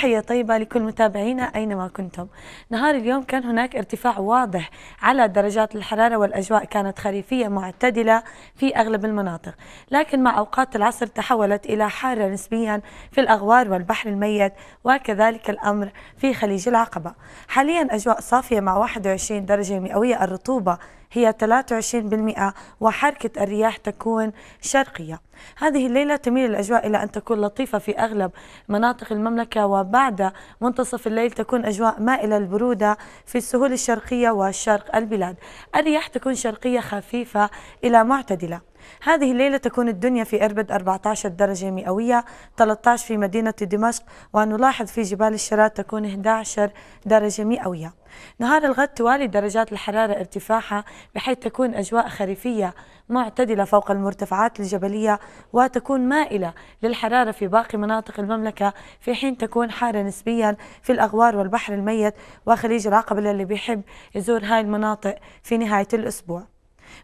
تحية طيبة لكل متابعينا أينما كنتم نهار اليوم كان هناك ارتفاع واضح على درجات الحرارة والأجواء كانت خريفية معتدلة في أغلب المناطق لكن مع أوقات العصر تحولت إلى حارة نسبيا في الأغوار والبحر الميت وكذلك الأمر في خليج العقبة حاليا أجواء صافية مع 21 درجة مئوية الرطوبة هي 23% وحركة الرياح تكون شرقية هذه الليلة تميل الأجواء إلى أن تكون لطيفة في أغلب مناطق المملكة وبعد منتصف الليل تكون أجواء مائلة البرودة في السهول الشرقية وشرق البلاد الرياح تكون شرقية خفيفة إلى معتدلة هذه الليلة تكون الدنيا في إربد 14 درجة مئوية 13 في مدينة دمشق ونلاحظ في جبال الشراء تكون 11 درجة مئوية نهار الغد توالي درجات الحرارة ارتفاعها بحيث تكون أجواء خريفية معتدلة فوق المرتفعات الجبلية وتكون مائلة للحرارة في باقي مناطق المملكة في حين تكون حارة نسبيا في الأغوار والبحر الميت وخليج العقبة اللي بيحب يزور هاي المناطق في نهاية الأسبوع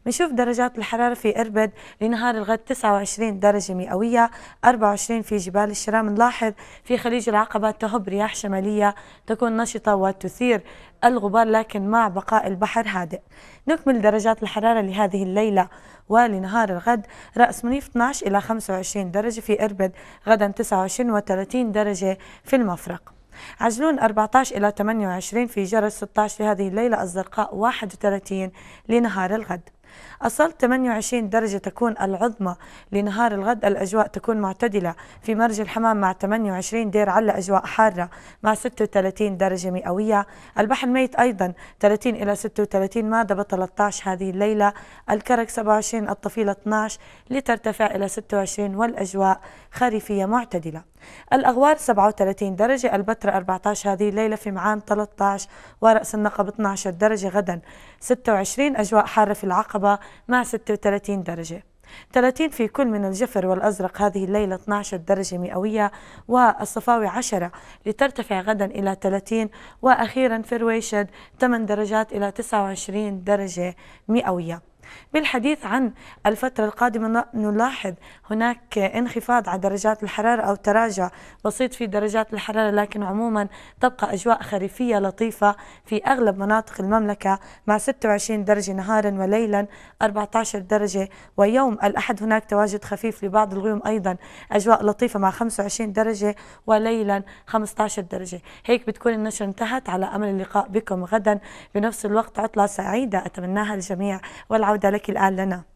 بنشوف درجات الحرارة في إربد لنهار الغد 29 درجة مئوية 24 في جبال الشرام نلاحظ في خليج العقبة تهب رياح شمالية تكون نشطة وتثير الغبار لكن مع بقاء البحر هادئ نكمل درجات الحرارة لهذه الليلة ولنهار الغد رأس منيف 12 إلى 25 درجة في إربد غدا 29 و30 درجة في المفرق عجلون 14 إلى 28 في جرس 16 لهذه الليلة الزرقاء 31 لنهار الغد أصلت 28 درجة تكون العظمى لنهار الغد الأجواء تكون معتدلة في مرج الحمام مع 28 دير على أجواء حارة مع 36 درجة مئوية البحر الميت أيضا 30 إلى 36 مادة ب 13 هذه الليلة الكرك 27 الطفيلة 12 لترتفع إلى 26 والأجواء خريفية معتدلة الأغوار 37 درجة البتر 14 هذه الليلة في معان 13 ورأس النقب 12 درجة غدا 26 أجواء حارة في العقبة المراقبة مع 36 درجة 30 في كل من الجفر والأزرق هذه الليلة 12 درجة مئوية والصفاوي 10 لترتفع غدا إلى 30 وأخيرا في رويشد 8 درجات إلى 29 درجة مئوية بالحديث عن الفترة القادمة نلاحظ هناك انخفاض على درجات الحرارة أو تراجع بسيط في درجات الحرارة لكن عموما تبقى أجواء خريفية لطيفة في أغلب مناطق المملكة مع 26 درجة نهارا وليلا 14 درجة ويوم الأحد هناك تواجد خفيف لبعض الغيوم أيضا أجواء لطيفة مع 25 درجة وليلا 15 درجة هيك بتكون النشرة انتهت على أمل اللقاء بكم غدا بنفس الوقت عطلة سعيدة أتمناها الجميع والعودة العودة لك الآن لنا